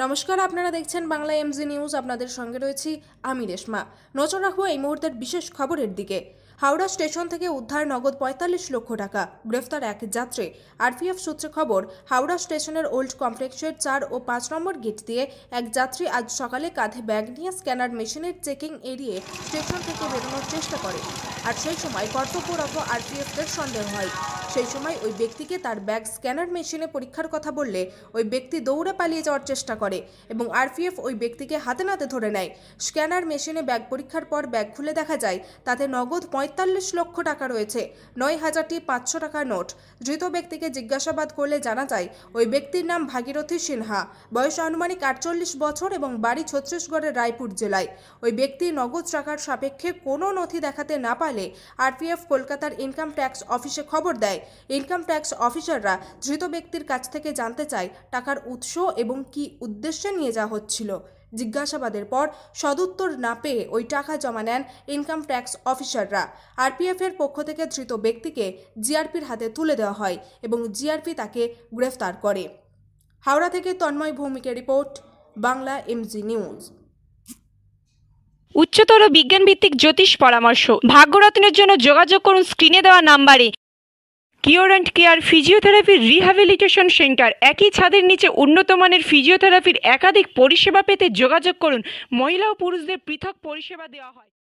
নমস্কার আপনারা দেখছেন বাংলা এমজি নিউজ আপনাদের সঙ্গে রয়েছি আমি রেশমা নজর রাখবো এই মুহূর্তের বিশেষ খবরের দিকে হাওড়া স্টেশন থেকে উদ্ধার নগদ পঁয়তাল্লিশ লক্ষ টাকা গ্রেফতার এক যাত্রী আরপিএফ সূত্রে খবর হাওড়া স্টেশনের ওল্ড কমপ্লেক্সের চার ও পাঁচ নম্বর গেট দিয়ে এক যাত্রী আজ সকালে কাঁধে ব্যাগ নিয়ে স্ক্যানার মেশিনের চেকিং এড়িয়ে স্টেশন থেকে বেরোনোর চেষ্টা করে আর সেই সময় কর্তব্যরত আরপিএফদের সন্দেহ হয় সেই সময় ওই ব্যক্তিকে তার ব্যাগ স্ক্যানার মেশিনে পরীক্ষার কথা বললে ওই ব্যক্তি দৌড়ে পালিয়ে যাওয়ার চেষ্টা করে এবং আরপিএফ ওই ব্যক্তিকে হাতে নাতে ধরে নেয় স্ক্যানার মেশিনে ব্যাগ পরীক্ষার পর ব্যাগ খুলে দেখা যায় তাতে নগদ পঁয়ত পঁয়তাল্লিশ লক্ষ টাকা রয়েছে নয় হাজারটি পাঁচশো টাকা নোট ধৃত ব্যক্তিকে জিজ্ঞাসাবাদ করলে জানা যায় ওই ব্যক্তির নাম ভাগীরথী সিনহা বয়স আনুমানিক আটচল্লিশ বছর এবং বাড়ি ছত্তিশগড়ের রায়পুর জেলায় ওই ব্যক্তি নগদ টাকার সাপেক্ষে কোনো নথি দেখাতে না পারলে আরপিএফ কলকাতার ইনকাম ট্যাক্স অফিসে খবর দেয় ইনকাম ট্যাক্স অফিসাররা ধৃত ব্যক্তির কাছ থেকে জানতে চায় টাকার উৎস এবং কি উদ্দেশ্যে নিয়ে যাওয়া হচ্ছিল জিজ্ঞাসাবাদের পর সদুত্তর না পেয়ে ওই টাকা জমা নেন ইনকাম ট্যাক্স অফিসাররা আরপিএফের পক্ষ থেকে ধৃত ব্যক্তিকে জিআরপির হাতে তুলে দেওয়া হয় এবং জিআরপি তাকে গ্রেফতার করে হাওড়া থেকে তন্ময় ভৌমিকের রিপোর্ট বাংলা এমজি নিউজ উচ্চতর বিজ্ঞানভিত্তিক জ্যোতিষ পরামর্শ ভাগ্যরত্নের জন্য যোগাযোগ করুন স্ক্রিনে দেওয়া নাম্বারে কিওর অ্যান্ড কেয়ার ফিজিওথেরাপির রিহ্যাবিলিটেশন সেন্টার একই ছাদের নিচে উন্নত মানের ফিজিওথেরাপির একাধিক পরিষেবা পেতে যোগাযোগ করুন মহিলা ও পুরুষদের পৃথক পরিষেবা দেওয়া হয়